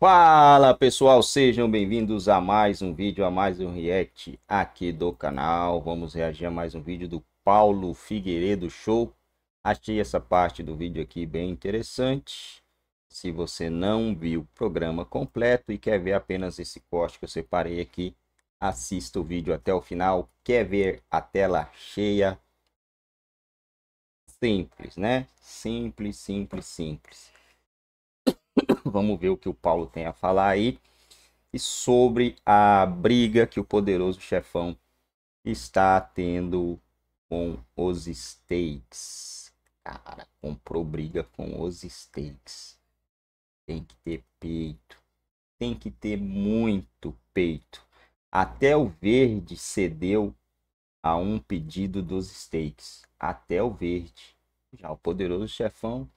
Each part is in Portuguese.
Fala pessoal, sejam bem-vindos a mais um vídeo, a mais um react aqui do canal. Vamos reagir a mais um vídeo do Paulo Figueiredo Show. Achei essa parte do vídeo aqui bem interessante. Se você não viu o programa completo e quer ver apenas esse corte que eu separei aqui, assista o vídeo até o final. Quer ver a tela cheia? Simples, né? Simples, simples, simples. Vamos ver o que o Paulo tem a falar aí. E sobre a briga que o poderoso chefão está tendo com os steaks. Cara, comprou briga com os steaks. Tem que ter peito. Tem que ter muito peito. Até o verde cedeu a um pedido dos steaks. Até o verde. Já o poderoso chefão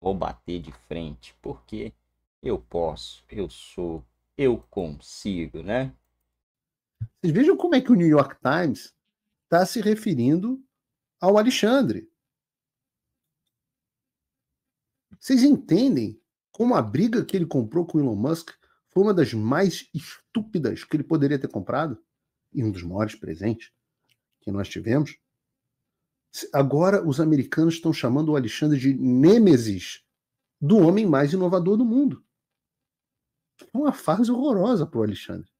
Vou bater de frente, porque eu posso, eu sou, eu consigo, né? Vocês vejam como é que o New York Times está se referindo ao Alexandre. Vocês entendem como a briga que ele comprou com o Elon Musk foi uma das mais estúpidas que ele poderia ter comprado? E um dos maiores presentes que nós tivemos? Agora os americanos estão chamando o Alexandre de nêmesis do homem mais inovador do mundo. É uma fase horrorosa para o Alexandre.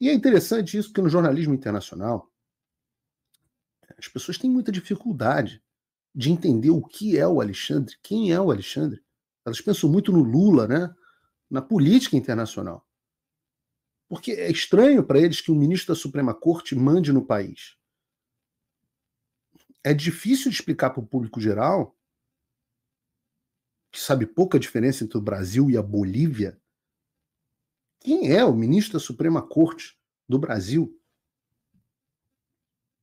E é interessante isso, porque no jornalismo internacional, as pessoas têm muita dificuldade de entender o que é o Alexandre, quem é o Alexandre. Elas pensam muito no Lula, né? na política internacional. Porque é estranho para eles que o ministro da Suprema Corte mande no país é difícil de explicar para o público geral, que sabe pouca diferença entre o Brasil e a Bolívia, quem é o ministro da Suprema Corte do Brasil.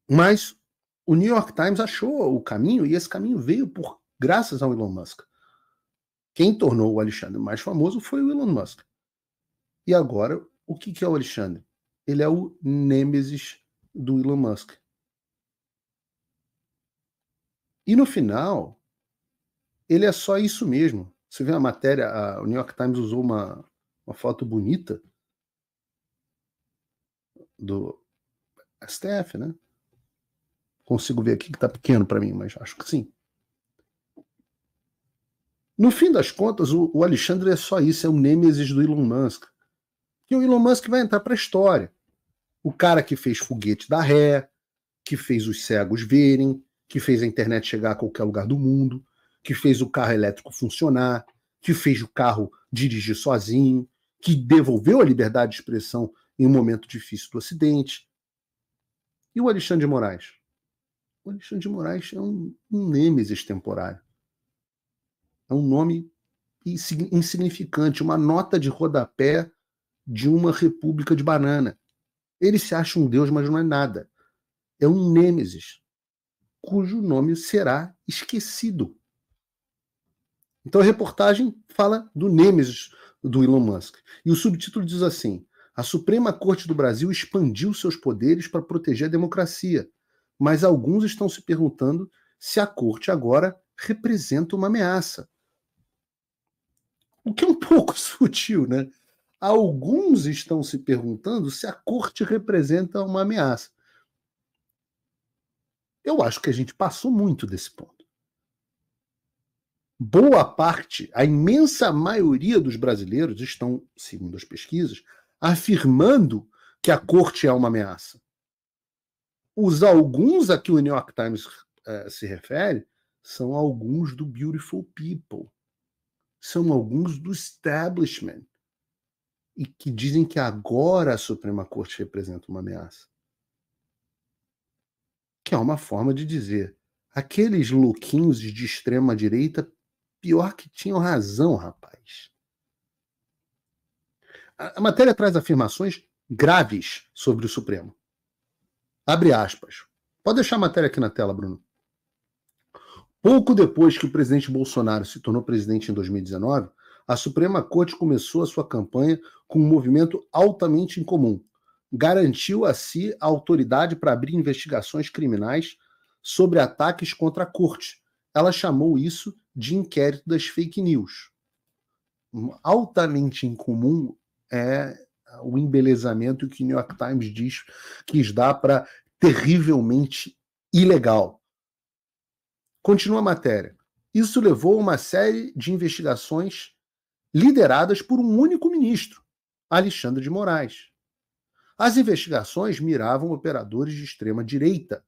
Mas o New York Times achou o caminho e esse caminho veio por graças ao Elon Musk. Quem tornou o Alexandre mais famoso foi o Elon Musk. E agora, o que, que é o Alexandre? Ele é o nêmesis do Elon Musk. E no final, ele é só isso mesmo. Você vê a matéria, a, o New York Times usou uma, uma foto bonita do STF, né? Consigo ver aqui que tá pequeno para mim, mas acho que sim. No fim das contas, o, o Alexandre é só isso, é o nêmesis do Elon Musk. E o Elon Musk vai entrar para a história. O cara que fez foguete da ré, que fez os cegos verem, que fez a internet chegar a qualquer lugar do mundo, que fez o carro elétrico funcionar, que fez o carro dirigir sozinho, que devolveu a liberdade de expressão em um momento difícil do Ocidente. E o Alexandre de Moraes? O Alexandre de Moraes é um, um nêmesis temporário. É um nome insignificante, uma nota de rodapé de uma república de banana. Ele se acha um deus, mas não é nada. É um nêmesis cujo nome será esquecido. Então a reportagem fala do Nemesis do Elon Musk. E o subtítulo diz assim: A Suprema Corte do Brasil expandiu seus poderes para proteger a democracia, mas alguns estão se perguntando se a corte agora representa uma ameaça. O que é um pouco sutil, né? Alguns estão se perguntando se a corte representa uma ameaça. Eu acho que a gente passou muito desse ponto. Boa parte, a imensa maioria dos brasileiros estão, segundo as pesquisas, afirmando que a corte é uma ameaça. Os alguns a que o New York Times uh, se refere são alguns do Beautiful People, são alguns do establishment, e que dizem que agora a Suprema Corte representa uma ameaça que é uma forma de dizer: aqueles louquinhos de extrema direita, pior que tinham razão, rapaz. A, matéria traz afirmações graves sobre o Supremo. Abre aspas. Pode deixar a matéria aqui na tela, Bruno. Pouco depois que o presidente Bolsonaro se tornou presidente em 2019, a Suprema Corte começou a sua campanha com um movimento altamente incomum, garantiu a si a autoridade para abrir investigações criminais sobre ataques contra a corte. Ela chamou isso de inquérito das fake news. Altamente incomum é o embelezamento que o New York Times diz quis dar para terrivelmente ilegal. Continua a matéria. Isso levou a uma série de investigações lideradas por um único ministro, Alexandre de Moraes. As investigações miravam operadores de extrema direita,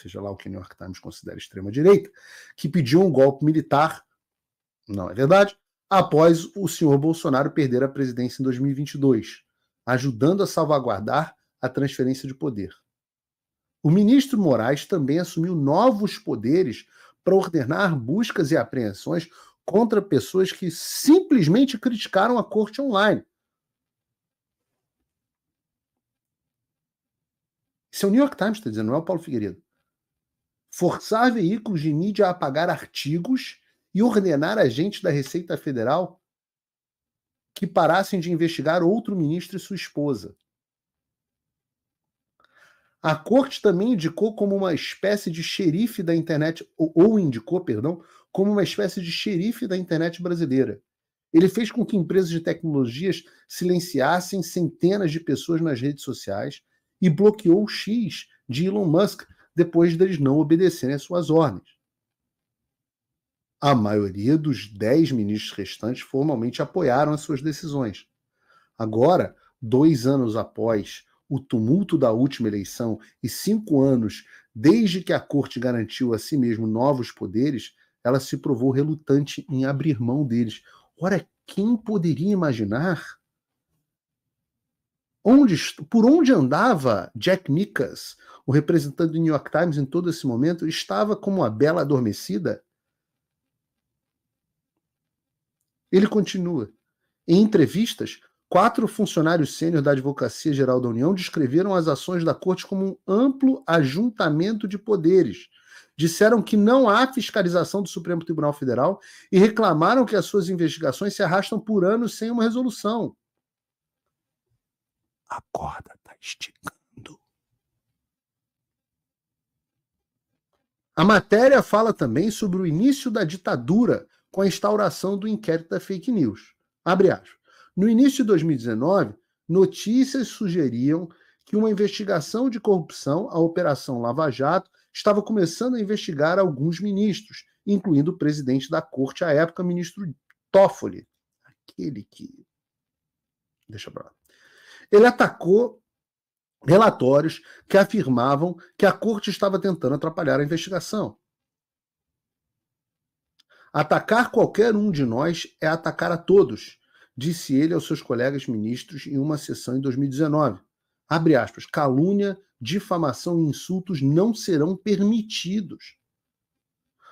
seja lá o que o New York Times considera extrema direita, que pediam um golpe militar, não é verdade, após o senhor Bolsonaro perder a presidência em 2022, ajudando a salvaguardar a transferência de poder. O ministro Moraes também assumiu novos poderes para ordenar buscas e apreensões contra pessoas que simplesmente criticaram a corte online, Isso é o New York Times, está dizendo, não é o Paulo Figueiredo. Forçar veículos de mídia a pagar artigos e ordenar agentes da Receita Federal que parassem de investigar outro ministro e sua esposa. A corte também indicou como uma espécie de xerife da internet, ou, ou indicou, perdão, como uma espécie de xerife da internet brasileira. Ele fez com que empresas de tecnologias silenciassem centenas de pessoas nas redes sociais, e bloqueou o X de Elon Musk depois deles não obedecerem às suas ordens. A maioria dos dez ministros restantes formalmente apoiaram as suas decisões. Agora, dois anos após o tumulto da última eleição e cinco anos desde que a corte garantiu a si mesmo novos poderes, ela se provou relutante em abrir mão deles. Ora, quem poderia imaginar onde, por onde andava Jack Nickas, o representante do New York Times em todo esse momento, estava como a bela adormecida? Ele continua. Em entrevistas, quatro funcionários sênior da Advocacia Geral da União descreveram as ações da corte como um amplo ajuntamento de poderes. Disseram que não há fiscalização do Supremo Tribunal Federal e reclamaram que as suas investigações se arrastam por anos sem uma resolução a corda está esticando. A matéria fala também sobre o início da ditadura com a instauração do inquérito da fake news. Abre aspas. No início de 2019, notícias sugeriam que uma investigação de corrupção, a Operação Lava Jato, estava começando a investigar alguns ministros, incluindo o presidente da corte à época, ministro Toffoli, aquele que. Deixa pra lá. Ele atacou relatórios que afirmavam que a corte estava tentando atrapalhar a investigação. Atacar qualquer um de nós é atacar a todos, disse ele aos seus colegas ministros em uma sessão em 2019. Abre aspas, calúnia, difamação e insultos não serão permitidos.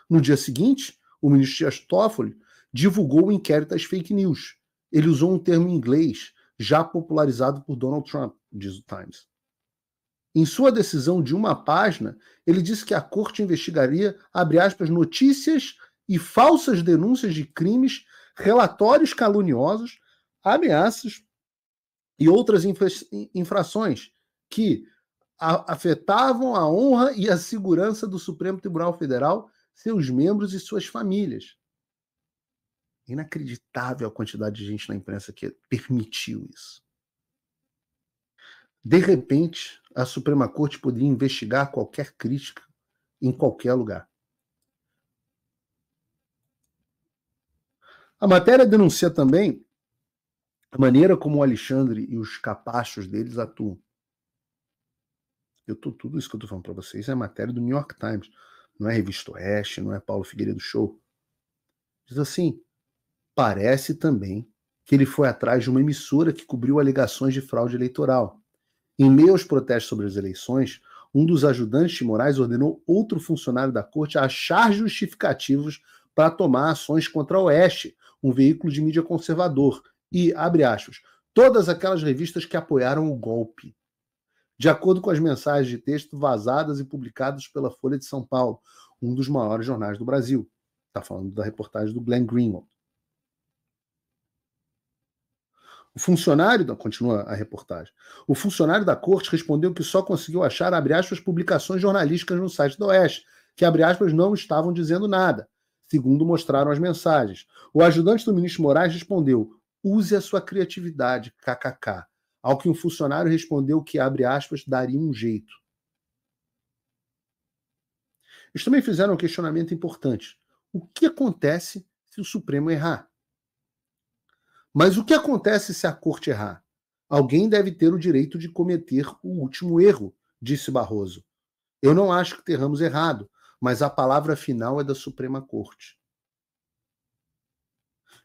No dia seguinte, o ministro Dias Toffoli divulgou o um inquérito às fake news. Ele usou um termo em inglês já popularizado por Donald Trump, diz o Times. Em sua decisão de uma página, ele disse que a corte investigaria, abre aspas, notícias e falsas denúncias de crimes, relatórios caluniosos, ameaças e outras infrações que afetavam a honra e a segurança do Supremo Tribunal Federal, seus membros e suas famílias. Inacreditável a quantidade de gente na imprensa que permitiu isso. De repente, a Suprema Corte poderia investigar qualquer crítica em qualquer lugar. A matéria denuncia também a maneira como o Alexandre e os capachos deles atuam. Eu tô, tudo isso que eu estou falando para vocês é matéria do New York Times. Não é Revista Oeste, não é Paulo Figueiredo Show. Diz assim: Parece também que ele foi atrás de uma emissora que cobriu alegações de fraude eleitoral. Em meio aos protestos sobre as eleições, um dos ajudantes de Moraes ordenou outro funcionário da corte a achar justificativos para tomar ações contra a Oeste, um veículo de mídia conservador, e, abre aspas, todas aquelas revistas que apoiaram o golpe. De acordo com as mensagens de texto vazadas e publicadas pela Folha de São Paulo, um dos maiores jornais do Brasil. Está falando da reportagem do Glenn Greenwald. O funcionário, da, continua a reportagem, o funcionário da corte respondeu que só conseguiu achar, abre aspas, publicações jornalísticas no site do Oeste, que, abre aspas, não estavam dizendo nada, segundo mostraram as mensagens. O ajudante do ministro Moraes respondeu, use a sua criatividade, kkk. Ao que um funcionário respondeu que, abre aspas, daria um jeito. Eles também fizeram um questionamento importante. O que acontece se o Supremo errar? Mas o que acontece se a corte errar? Alguém deve ter o direito de cometer o último erro, disse Barroso. Eu não acho que terramos errado, mas a palavra final é da Suprema Corte.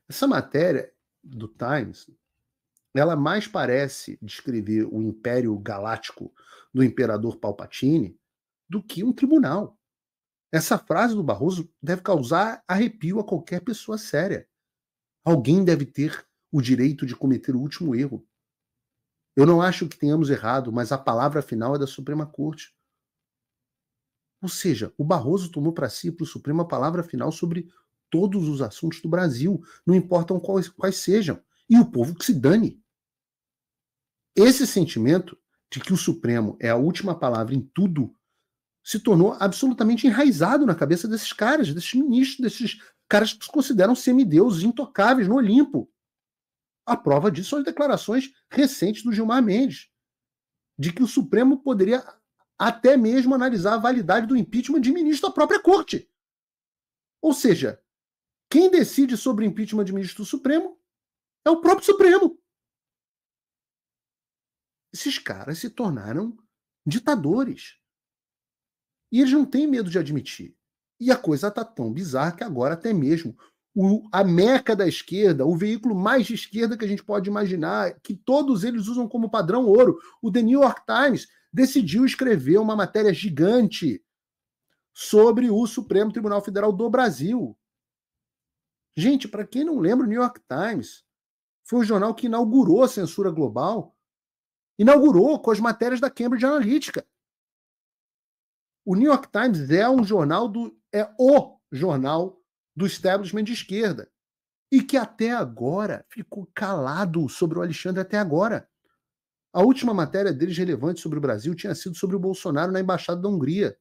Essa matéria do Times, ela mais parece descrever o império galáctico do imperador Palpatine do que um tribunal. Essa frase do Barroso deve causar arrepio a qualquer pessoa séria. Alguém deve ter o direito de cometer o último erro. Eu não acho que tenhamos errado, mas a palavra final é da Suprema Corte. Ou seja, o Barroso tomou para si, para o Supremo, a palavra final sobre todos os assuntos do Brasil, não importam quais, quais sejam, e o povo que se dane. Esse sentimento de que o Supremo é a última palavra em tudo se tornou absolutamente enraizado na cabeça desses caras, desses ministros, desses caras que se consideram semideuses intocáveis no Olimpo. A prova disso são as declarações recentes do Gilmar Mendes, de que o Supremo poderia até mesmo analisar a validade do impeachment de ministro da própria corte. Ou seja, quem decide sobre impeachment de ministro do Supremo é o próprio Supremo. Esses caras se tornaram ditadores. E eles não têm medo de admitir. E a coisa está tão bizarra que agora até mesmo o, a meca da esquerda, o veículo mais de esquerda que a gente pode imaginar, que todos eles usam como padrão ouro. O The New York Times decidiu escrever uma matéria gigante sobre o Supremo Tribunal Federal do Brasil. Gente, para quem não lembra, o New York Times foi o jornal que inaugurou a censura global, inaugurou com as matérias da Cambridge Analytica. O New York Times é um jornal do é o jornal do establishment de esquerda. E que até agora ficou calado sobre o Alexandre até agora. A última matéria deles relevante sobre o Brasil tinha sido sobre o Bolsonaro na embaixada da Hungria.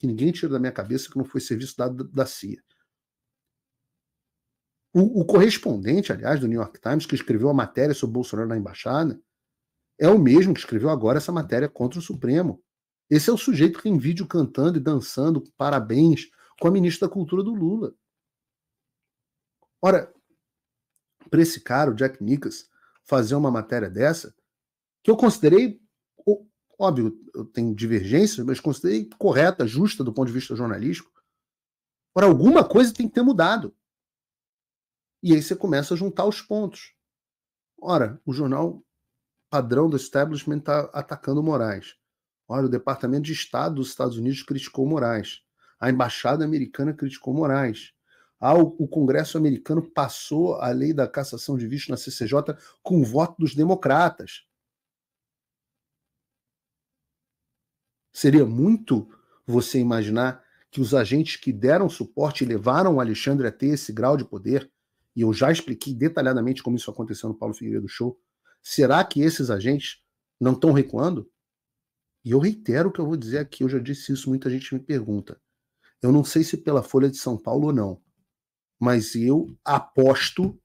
Que ninguém tira da minha cabeça que não foi serviço dado da CIA. O, o, correspondente, aliás, do New York Times, que escreveu a matéria sobre Bolsonaro na embaixada, é o mesmo que escreveu agora essa matéria contra o Supremo. Esse é o sujeito que tem vídeo cantando e dançando parabéns com a ministra da Cultura do Lula. Ora, para esse cara, o Jack Nicas, fazer uma matéria dessa, que eu considerei, óbvio, eu tenho divergências, mas considerei correta, justa do ponto de vista jornalístico, ora alguma coisa tem que ter mudado. E aí você começa a juntar os pontos. Ora, o jornal padrão do establishment está atacando Moraes. Ora, o Departamento de Estado dos Estados Unidos criticou Moraes. A embaixada americana criticou Moraes. Ah, o Congresso americano passou a lei da cassação de visto na CCJ com o voto dos democratas. Seria muito você imaginar que os agentes que deram suporte e levaram Alexandre a ter esse grau de poder, e eu já expliquei detalhadamente como isso aconteceu no Paulo Figueiredo Show, será que esses agentes não estão recuando? E eu reitero o que eu vou dizer aqui, eu já disse isso, muita gente me pergunta. Eu não sei se pela Folha de São Paulo ou não, mas eu aposto,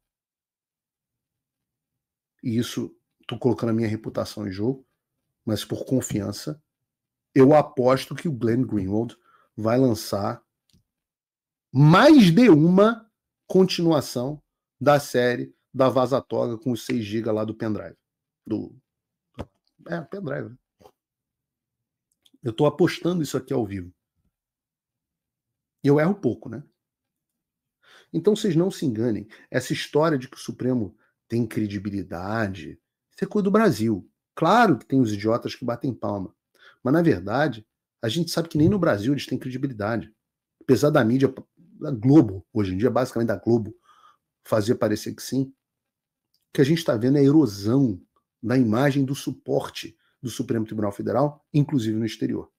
e isso estou colocando a minha reputação em jogo, mas por confiança, eu aposto que o Glenn Greenwald vai lançar mais de uma continuação da série da vaza toga com os 6 GB lá do pendrive. Do... É, pendrive. Né? Eu estou apostando isso aqui ao vivo. E eu erro pouco, né? Então vocês não se enganem. Essa história de que o Supremo tem credibilidade, isso é coisa do Brasil. Claro que tem os idiotas que batem palma. Mas na verdade, a gente sabe que nem no Brasil eles têm credibilidade. Apesar da mídia, da Globo, hoje em dia, basicamente da Globo, fazer parecer que sim. O que a gente está vendo é a erosão da imagem do suporte do Supremo Tribunal Federal, inclusive no exterior.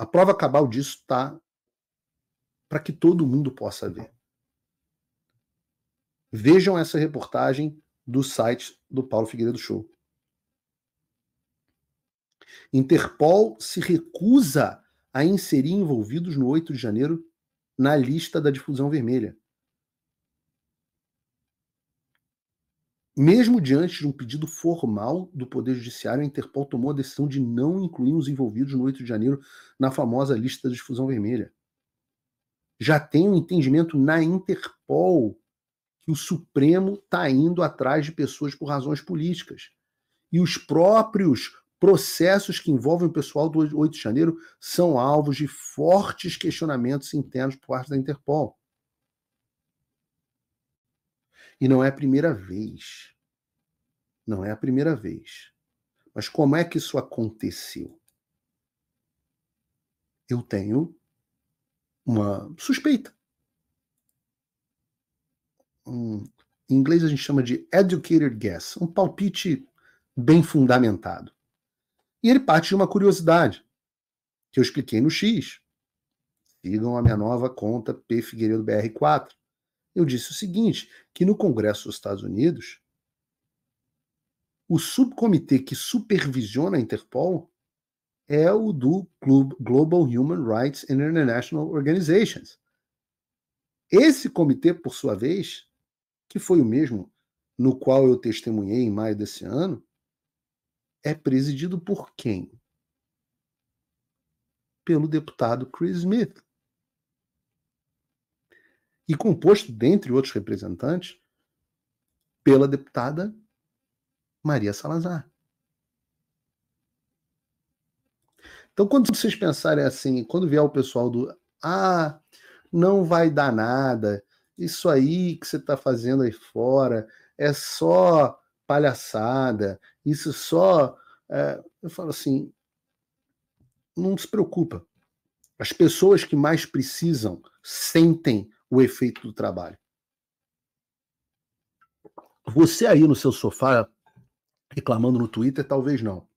A prova cabal disso está para que todo mundo possa ver. Vejam essa reportagem do site do Paulo Figueiredo Show. Interpol se recusa a inserir envolvidos no 8 de janeiro na lista da difusão vermelha. Mesmo diante de um pedido formal do Poder Judiciário, a Interpol tomou a decisão de não incluir os envolvidos no 8 de janeiro na famosa lista da difusão vermelha. Já tem um entendimento na Interpol que o Supremo está indo atrás de pessoas por razões políticas. E os próprios processos que envolvem o pessoal do 8 de janeiro são alvos de fortes questionamentos internos por parte da Interpol. E não é a primeira vez. Não é a primeira vez. Mas como é que isso aconteceu? Eu tenho uma suspeita. Um, em inglês a gente chama de educated guess, um palpite bem fundamentado. E ele parte de uma curiosidade que eu expliquei no X. Sigam a minha nova conta P Figueiredo BR4 eu disse o seguinte: que no Congresso dos Estados Unidos, o subcomitê que supervisiona a Interpol é o do Global Human Rights and International Organizations. Esse comitê, por sua vez, que foi o mesmo no qual eu testemunhei em maio desse ano, é presidido por quem? Pelo deputado Chris Smith e composto, dentre outros representantes, pela deputada Maria Salazar. Então, quando vocês pensarem assim, quando vier o pessoal do ah, não vai dar nada, isso aí que você está fazendo aí fora é só palhaçada, isso só. É... eu falo assim, não se preocupa. As pessoas que mais precisam sentem o efeito do trabalho. Você aí no seu sofá, reclamando no Twitter, talvez não.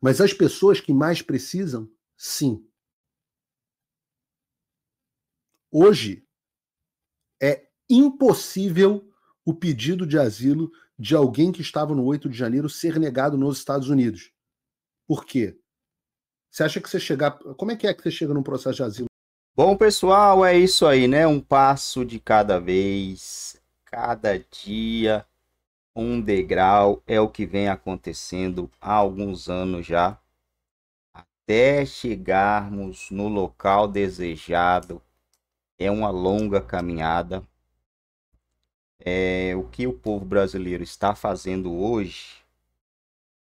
Mas as pessoas que mais precisam, sim. Hoje é impossível o pedido de asilo de alguém que estava no 8 de janeiro ser negado nos Estados Unidos. Por quê? Você acha que você chegar. Como é que é que você chega num processo de asilo? Bom, pessoal, é isso aí, né? Um passo de cada vez, cada dia, um degrau é o que vem acontecendo há alguns anos já, até chegarmos no local desejado. É uma longa caminhada. É, o que o povo brasileiro está fazendo hoje,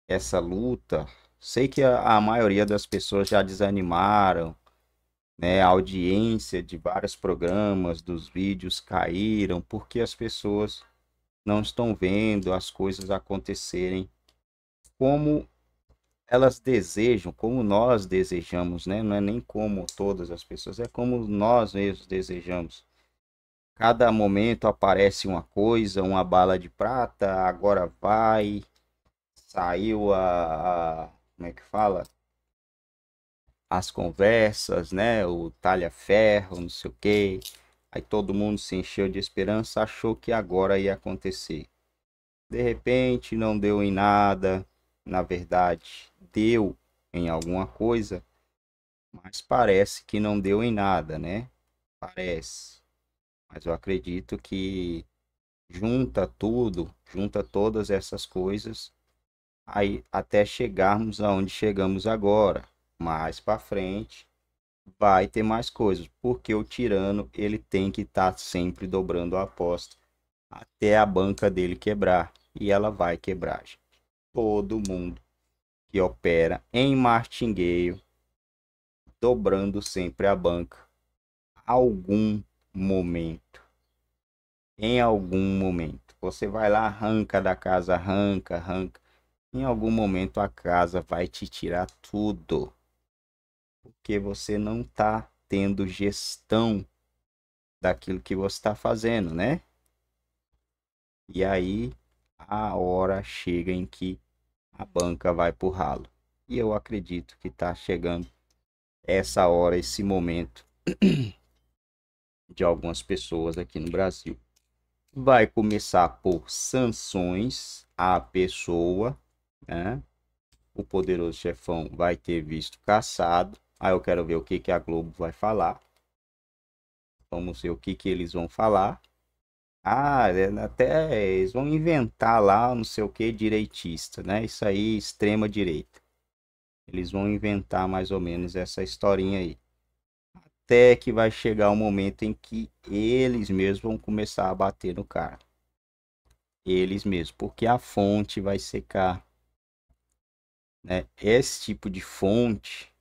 essa luta, sei que a, a maioria das pessoas já desanimaram, né? A audiência de vários programas, dos vídeos caíram porque as pessoas não estão vendo as coisas acontecerem como elas desejam, como nós desejamos, né? Não é nem como todas as pessoas, é como nós mesmos desejamos. Cada momento aparece uma coisa, uma bala de prata, agora vai, saiu a, a como é que fala? as conversas, né? O talha-ferro, não sei o quê. Aí todo mundo se encheu de esperança, achou que agora ia acontecer. De repente, não deu em nada. Na verdade, deu em alguma coisa, mas parece que não deu em nada, né? Parece. Mas eu acredito que junta tudo, junta todas essas coisas aí até chegarmos aonde chegamos agora mais para frente vai ter mais coisas, porque o tirano ele tem que estar tá sempre dobrando a aposta até a banca dele quebrar e ela vai quebrar. Todo mundo que opera em martingueio dobrando sempre a banca algum momento. Em algum momento, você vai lá, arranca da casa, arranca, arranca. Em algum momento a casa vai te tirar tudo porque você não está tendo gestão daquilo que você está fazendo, né? E aí a hora chega em que a banca vai o ralo. E eu acredito que está chegando essa hora, esse momento de algumas pessoas aqui no Brasil. Vai começar por sanções à pessoa, né? O poderoso chefão vai ter visto caçado Aí eu quero ver o que, que a Globo vai falar. Vamos ver o que, que eles vão falar. Ah, é, até eles vão inventar lá não sei o que direitista, né? Isso aí, extrema direita. Eles vão inventar mais ou menos essa historinha aí. Até que vai chegar o um momento em que eles mesmos vão começar a bater no cara. Eles mesmos, porque a fonte vai secar. Né? Esse tipo de fonte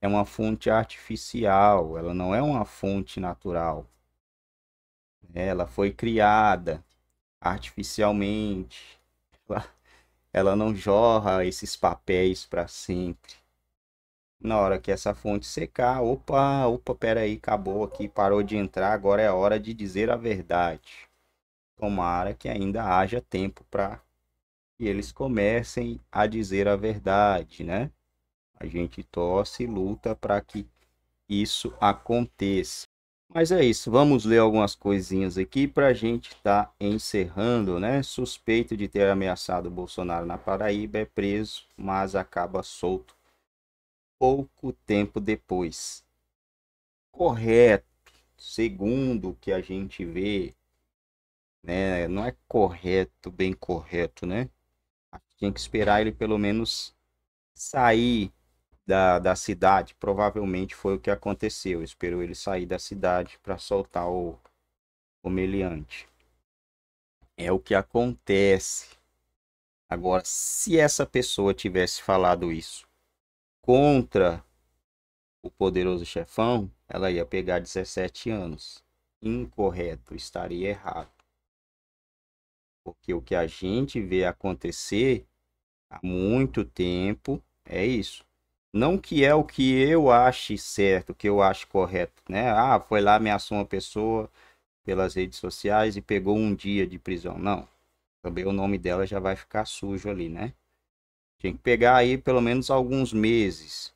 é uma fonte artificial, ela não é uma fonte natural. É, ela foi criada artificialmente. Ela, ela não jorra esses papéis para sempre. Na hora que essa fonte secar, opa, opa, peraí, acabou aqui, parou de entrar, agora é hora de dizer a verdade. Tomara que ainda haja tempo para que eles comecem a dizer a verdade, né? A gente torce e luta para que isso aconteça. Mas é isso, vamos ler algumas coisinhas aqui para a gente estar tá encerrando, né? Suspeito de ter ameaçado Bolsonaro na Paraíba é preso, mas acaba solto pouco tempo depois. Correto, segundo o que a gente vê, né? Não é correto, bem correto, né? Tinha que esperar ele pelo menos sair da, da cidade. Provavelmente foi o que aconteceu. Esperou ele sair da cidade para soltar o, o meliante. É o que acontece. Agora, se essa pessoa tivesse falado isso contra o poderoso chefão, ela ia pegar 17 anos. Incorreto, estaria errado. Porque o que a gente vê acontecer há muito tempo é isso. Não que é o que eu ache certo, o que eu acho correto, né? Ah, foi lá, ameaçou uma pessoa pelas redes sociais e pegou um dia de prisão. Não. Também o nome dela já vai ficar sujo ali, né? tem que pegar aí pelo menos alguns meses.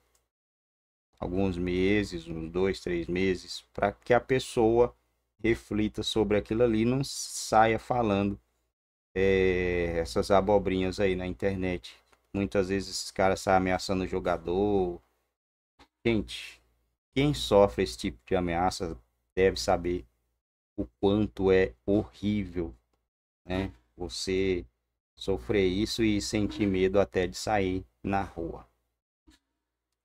Alguns meses, uns dois, três meses, para que a pessoa reflita sobre aquilo ali não saia falando é, essas abobrinhas aí na internet Muitas vezes esses caras saem ameaçando o jogador. Gente, quem sofre esse tipo de ameaça deve saber o quanto é horrível, né? Você sofrer isso e sentir medo até de sair na rua,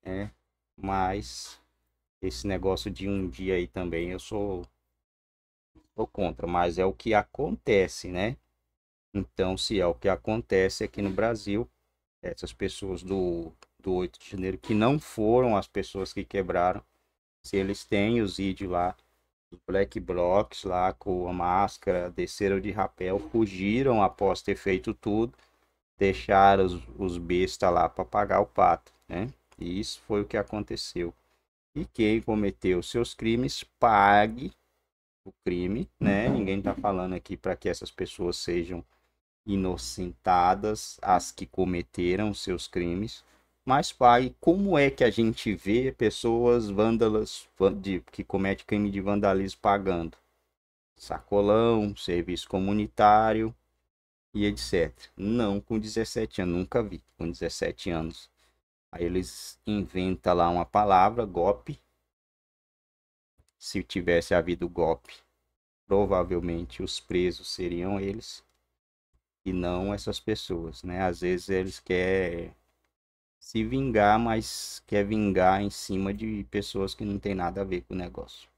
é Mas esse negócio de um dia aí também eu sou tô contra, mas é o que acontece, né? Então, se é o que acontece aqui no Brasil, essas pessoas do, do 8 de janeiro que não foram as pessoas que quebraram, se eles têm os vídeos lá, Black Blocks lá com a máscara, desceram de rapel, fugiram após ter feito tudo, deixaram os, os bestas lá para pagar o pato, né? E isso foi o que aconteceu. E quem cometeu seus crimes, pague o crime, né? Ninguém está falando aqui para que essas pessoas sejam inocentadas as que cometeram seus crimes. Mas, pai, como é que a gente vê pessoas vândalas de, que cometem crime de vandalismo pagando? Sacolão, serviço comunitário e etc. Não com 17 anos, nunca vi com 17 anos. Aí eles inventam lá uma palavra, golpe. Se tivesse havido golpe, provavelmente os presos seriam eles e não essas pessoas, né? Às vezes eles querem se vingar, mas quer vingar em cima de pessoas que não tem nada a ver com o negócio.